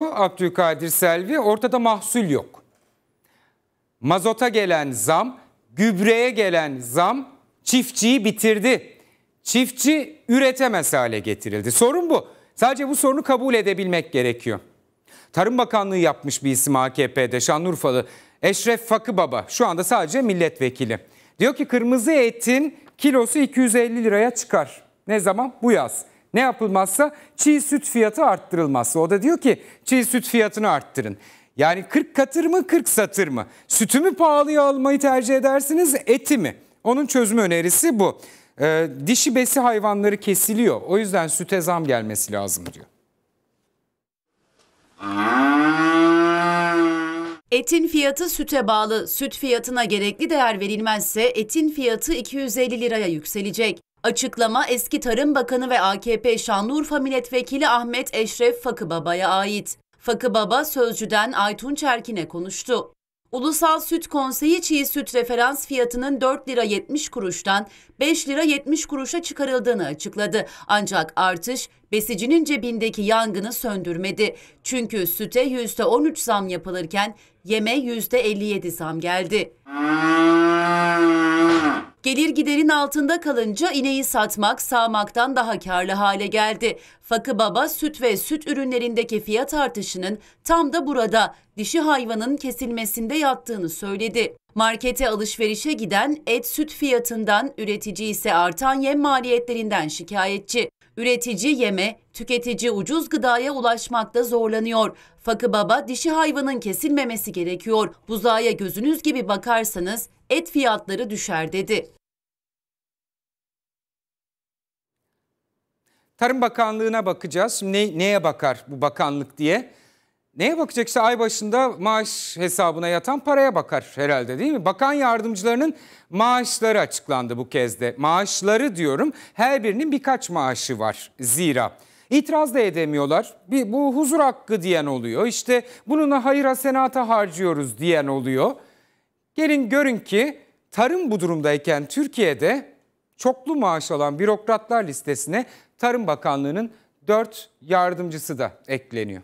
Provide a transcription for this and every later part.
Abdülkadir Selvi ortada mahsul yok. Mazota gelen zam, gübreye gelen zam çiftçiyi bitirdi. Çiftçi üretemez hale getirildi. Sorun bu. Sadece bu sorunu kabul edebilmek gerekiyor. Tarım Bakanlığı yapmış bir isim AKP'de Şanlıurfalı Eşref Fakı Baba şu anda sadece milletvekili. Diyor ki kırmızı etin kilosu 250 liraya çıkar. Ne zaman? Bu yaz. Ne yapılmazsa çiğ süt fiyatı arttırılmazsa. O da diyor ki çiğ süt fiyatını arttırın. Yani 40 katır mı 40 satır mı? Sütümü pahalıya almayı tercih edersiniz eti mi? Onun çözüm önerisi bu. Ee, dişi besi hayvanları kesiliyor. O yüzden süte zam gelmesi lazım diyor. Etin fiyatı süte bağlı. Süt fiyatına gerekli değer verilmezse etin fiyatı 250 liraya yükselecek. Açıklama eski Tarım Bakanı ve AKP Şanlıurfa Milletvekili Ahmet Eşref Fakıbaba'ya ait. Fakıbaba Sözcü'den Aytun Çerkin'e konuştu. Ulusal Süt Konseyi çiğ süt referans fiyatının 4 lira 70 kuruştan 5 lira 70 kuruşa çıkarıldığını açıkladı. Ancak artış besicinin cebindeki yangını söndürmedi. Çünkü süte %13 zam yapılırken yeme %57 zam geldi. Gelir giderin altında kalınca ineği satmak sağmaktan daha karlı hale geldi. Fakı Baba süt ve süt ürünlerindeki fiyat artışının tam da burada dişi hayvanın kesilmesinde yattığını söyledi. Markete alışverişe giden et süt fiyatından üretici ise artan yem maliyetlerinden şikayetçi. Üretici yeme, tüketici ucuz gıdaya ulaşmakta zorlanıyor. Fakı baba dişi hayvanın kesilmemesi gerekiyor. Buzağa gözünüz gibi bakarsanız et fiyatları düşer dedi. Tarım Bakanlığı'na bakacağız. Ne, neye bakar bu bakanlık diye. Neye bakacaksa ay başında maaş hesabına yatan paraya bakar herhalde değil mi? Bakan yardımcılarının maaşları açıklandı bu kez de. Maaşları diyorum her birinin birkaç maaşı var zira. İtiraz da edemiyorlar. Bir, bu huzur hakkı diyen oluyor. İşte bununla hayır senata harcıyoruz diyen oluyor. Gelin görün ki tarım bu durumdayken Türkiye'de çoklu maaş alan bürokratlar listesine Tarım Bakanlığı'nın 4 yardımcısı da ekleniyor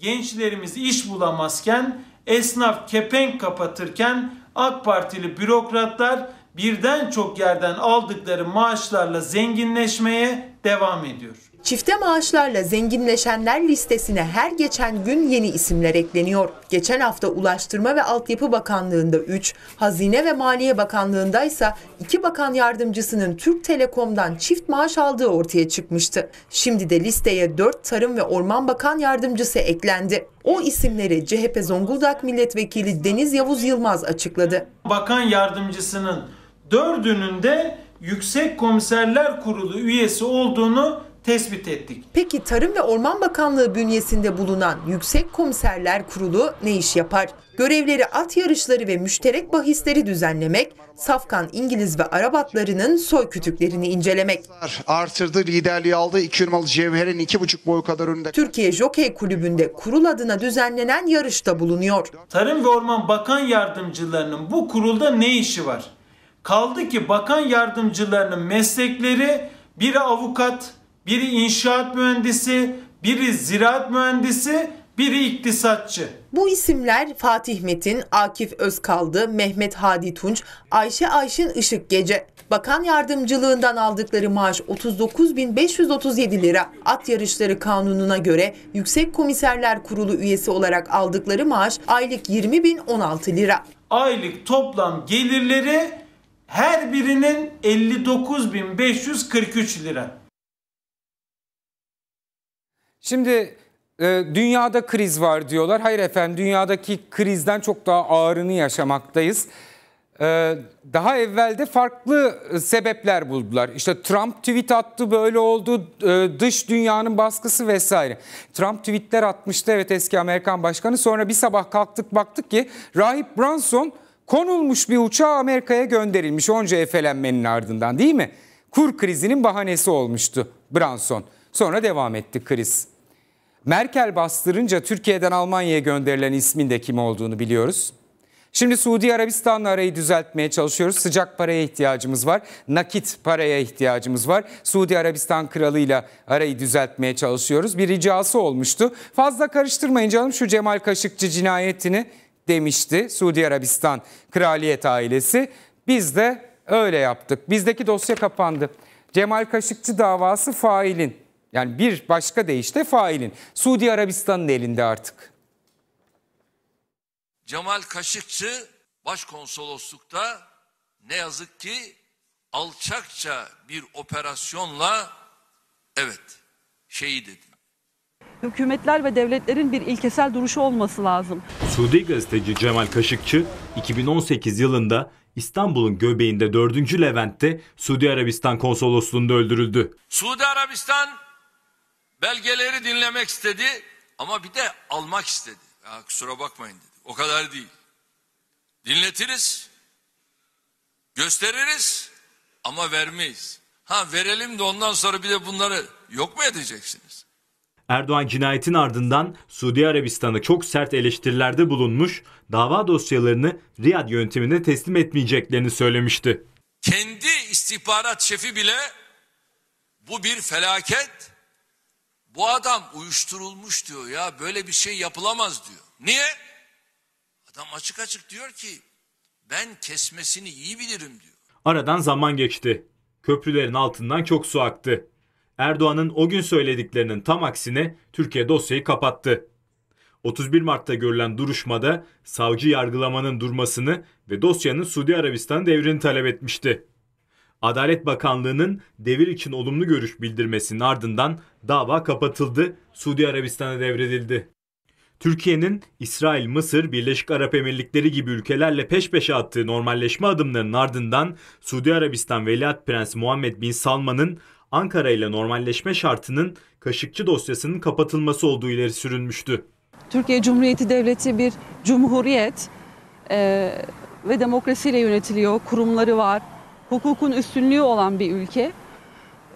gençlerimiz iş bulamazken, esnaf kepenk kapatırken AK Partili bürokratlar birden çok yerden aldıkları maaşlarla zenginleşmeye devam ediyor. Çifte maaşlarla zenginleşenler listesine her geçen gün yeni isimler ekleniyor. Geçen hafta Ulaştırma ve Altyapı Bakanlığı'nda 3, Hazine ve Maliye Bakanlığı'nda ise 2 bakan yardımcısının Türk Telekom'dan çift maaş aldığı ortaya çıkmıştı. Şimdi de listeye 4 Tarım ve Orman Bakan Yardımcısı eklendi. O isimleri CHP Zonguldak Milletvekili Deniz Yavuz Yılmaz açıkladı. Bakan yardımcısının dördünün de Yüksek Komiserler Kurulu üyesi olduğunu tespit ettik. Peki Tarım ve Orman Bakanlığı bünyesinde bulunan Yüksek Komiserler Kurulu ne iş yapar? Görevleri at yarışları ve müşterek bahisleri düzenlemek, Safkan İngiliz ve Arabatlarının soy kütüklerini incelemek. Artırdı, liderliği aldı. 2 numaralı Cevher'in 2,5 boyu kadar önünde. Türkiye Jokey Kulübü'nde kurul adına düzenlenen yarışta bulunuyor. Tarım ve Orman Bakan Yardımcılarının bu kurulda ne işi var? Kaldı ki bakan yardımcılarının meslekleri biri avukat, biri inşaat mühendisi, biri ziraat mühendisi, biri iktisatçı. Bu isimler Fatih Metin, Akif Özkaldı, Mehmet Hadi Tunç, Ayşe Ayşin Işık Gece. Bakan yardımcılığından aldıkları maaş 39.537 lira. At yarışları kanununa göre Yüksek Komiserler Kurulu üyesi olarak aldıkları maaş aylık 20.016 lira. Aylık toplam gelirleri her birinin 59.543 lira. Şimdi e, dünyada kriz var diyorlar. Hayır efendim dünyadaki krizden çok daha ağırını yaşamaktayız. E, daha evvelde farklı e, sebepler buldular. İşte Trump tweet attı böyle oldu e, dış dünyanın baskısı vesaire. Trump tweetler atmıştı evet eski Amerikan başkanı. Sonra bir sabah kalktık baktık ki Rahip Branson konulmuş bir uçağı Amerika'ya gönderilmiş onca efelenmenin ardından değil mi? Kur krizinin bahanesi olmuştu Branson. Sonra devam etti kriz. Merkel bastırınca Türkiye'den Almanya'ya gönderilen ismin de kim olduğunu biliyoruz. Şimdi Suudi Arabistan'la arayı düzeltmeye çalışıyoruz. Sıcak paraya ihtiyacımız var. Nakit paraya ihtiyacımız var. Suudi Arabistan kralıyla arayı düzeltmeye çalışıyoruz. Bir ricası olmuştu. Fazla karıştırmayın canım şu Cemal Kaşıkçı cinayetini demişti Suudi Arabistan kraliyet ailesi. Biz de öyle yaptık. Bizdeki dosya kapandı. Cemal Kaşıkçı davası failin. Yani bir başka deyişle failin. Suudi Arabistan'ın elinde artık. Cemal Kaşıkçı başkonsoloslukta ne yazık ki alçakça bir operasyonla evet şeyi dedi hükümetler ve devletlerin bir ilkesel duruşu olması lazım. Suudi gazeteci Cemal Kaşıkçı 2018 yılında İstanbul'un göbeğinde 4. Levent'te Suudi Arabistan konsolosluğunda öldürüldü. Suudi Arabistan belgeleri dinlemek istedi ama bir de almak istedi. Ya kusura bakmayın dedi. O kadar değil. Dinletiriz, gösteririz ama vermeyiz. Ha verelim de ondan sonra bir de bunları yok mu edeceksiniz? Erdoğan cinayetin ardından Suudi arabistana çok sert eleştirilerde bulunmuş, dava dosyalarını Riyad yöntemine teslim etmeyeceklerini söylemişti. Kendi istihbarat şefi bile bu bir felaket, bu adam uyuşturulmuş diyor ya böyle bir şey yapılamaz diyor. Niye? Adam açık açık diyor ki ben kesmesini iyi bilirim diyor. Aradan zaman geçti. Köprülerin altından çok su aktı. Erdoğan'ın o gün söylediklerinin tam aksine Türkiye dosyayı kapattı. 31 Mart'ta görülen duruşmada savcı yargılamanın durmasını ve dosyanın Suudi Arabistan devrini talep etmişti. Adalet Bakanlığı'nın devir için olumlu görüş bildirmesinin ardından dava kapatıldı, Suudi Arabistan'a devredildi. Türkiye'nin İsrail, Mısır, Birleşik Arap Emirlikleri gibi ülkelerle peş peşe attığı normalleşme adımlarının ardından Suudi Arabistan Veliaht Prens Muhammed Bin Salman'ın Ankara ile normalleşme şartının Kaşıkçı dosyasının kapatılması olduğu ileri sürülmüştü. Türkiye Cumhuriyeti Devleti bir cumhuriyet e, ve demokrasiyle yönetiliyor. Kurumları var. Hukukun üstünlüğü olan bir ülke.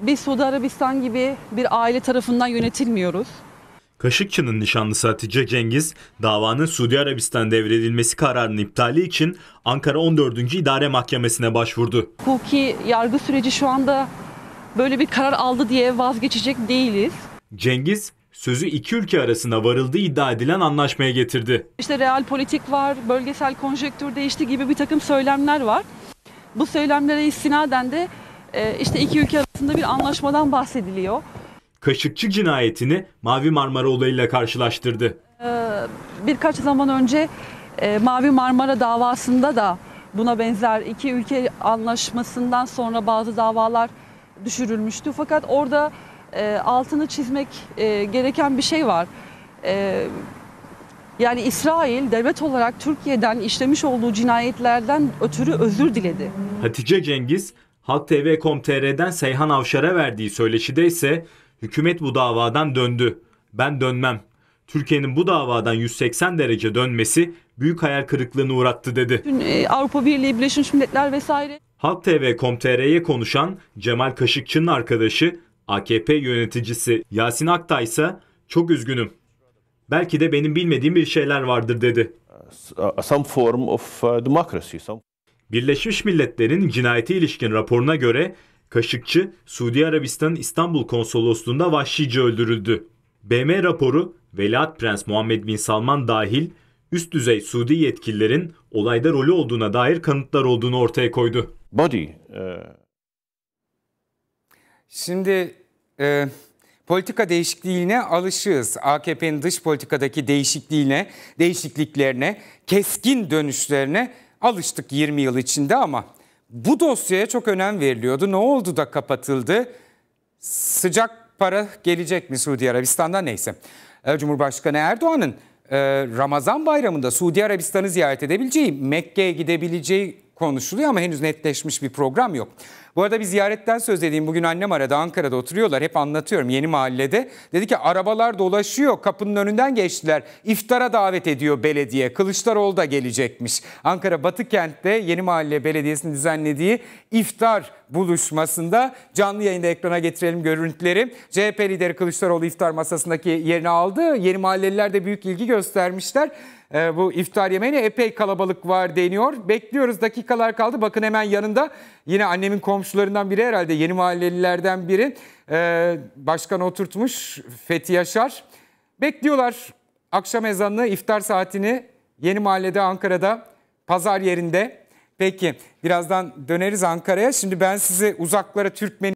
Biz Suudi Arabistan gibi bir aile tarafından yönetilmiyoruz. Kaşıkçı'nın nişanlısı Hatice Cengiz, davanın Suudi Arabistan devredilmesi kararının iptali için Ankara 14. İdare Mahkemesi'ne başvurdu. Hukuki yargı süreci şu anda böyle bir karar aldı diye vazgeçecek değiliz. Cengiz sözü iki ülke arasında varıldığı iddia edilen anlaşmaya getirdi. İşte real politik var, bölgesel konjektür değişti gibi bir takım söylemler var. Bu söylemlere istinaden de e, işte iki ülke arasında bir anlaşmadan bahsediliyor. Kaşıkçı cinayetini Mavi Marmara olayıyla karşılaştırdı. E, birkaç zaman önce e, Mavi Marmara davasında da buna benzer iki ülke anlaşmasından sonra bazı davalar düşürülmüştü. Fakat orada e, altını çizmek e, gereken bir şey var. E, yani İsrail devlet olarak Türkiye'den işlemiş olduğu cinayetlerden ötürü özür diledi. Hatice Cengiz, Halk TV.com.tr'den Seyhan Avşar'a verdiği söyleşide ise hükümet bu davadan döndü. Ben dönmem. Türkiye'nin bu davadan 180 derece dönmesi büyük hayal kırıklığına uğrattı dedi. E, Avrupa Birliği, Birleşmiş Milletler vesaire Halk TV.com.tr'ye konuşan Cemal Kaşıkçı'nın arkadaşı AKP yöneticisi Yasin Aktay ise çok üzgünüm. Belki de benim bilmediğim bir şeyler vardır dedi. Uh, uh, some form of uh, democracy. Some... Birleşmiş Milletler'in cinayeti ilişkin raporuna göre Kaşıkçı Suudi Arabistan'ın İstanbul Konsolosluğu'nda vahşice öldürüldü. BM raporu Veliaht Prens Muhammed Bin Salman dahil üst düzey Suudi yetkililerin olayda rolü olduğuna dair kanıtlar olduğunu ortaya koydu. Body. E, Şimdi e, politika değişikliğine alışığız. AKP'nin dış politikadaki değişikliğine, değişikliklerine, keskin dönüşlerine alıştık 20 yıl içinde ama bu dosyaya çok önem veriliyordu. Ne oldu da kapatıldı? Sıcak para gelecek mi Suudi Arabistan'dan neyse. E, Cumhurbaşkanı Erdoğan'ın ee, Ramazan bayramında Suudi Arabistan'ı ziyaret edebileceği, Mekke'ye gidebileceği konuşuluyor ama henüz netleşmiş bir program yok. Bu arada bir ziyaretten söz edeyim. Bugün annem arada Ankara'da oturuyorlar. Hep anlatıyorum yeni mahallede. Dedi ki arabalar dolaşıyor. Kapının önünden geçtiler. İftara davet ediyor belediye. Kılıçdaroğlu da gelecekmiş. Ankara Batıkent'te Yeni Mahalle Belediyesi'nin düzenlediği iftar buluşmasında canlı yayında ekrana getirelim görüntüleri. CHP lideri Kılıçdaroğlu iftar masasındaki yerini aldı. Yeni mahalleliler de büyük ilgi göstermişler. Ee, bu iftar yemeğine epey kalabalık var deniyor. Bekliyoruz dakikalar kaldı. Bakın hemen yanında yine annemin komşularından biri herhalde yeni mahallelilerden biri ee, başkan oturtmuş Fethi Yaşar. Bekliyorlar akşam ezanını iftar saatini yeni mahallede Ankara'da pazar yerinde. Peki birazdan döneriz Ankara'ya. Şimdi ben sizi uzaklara Türkmen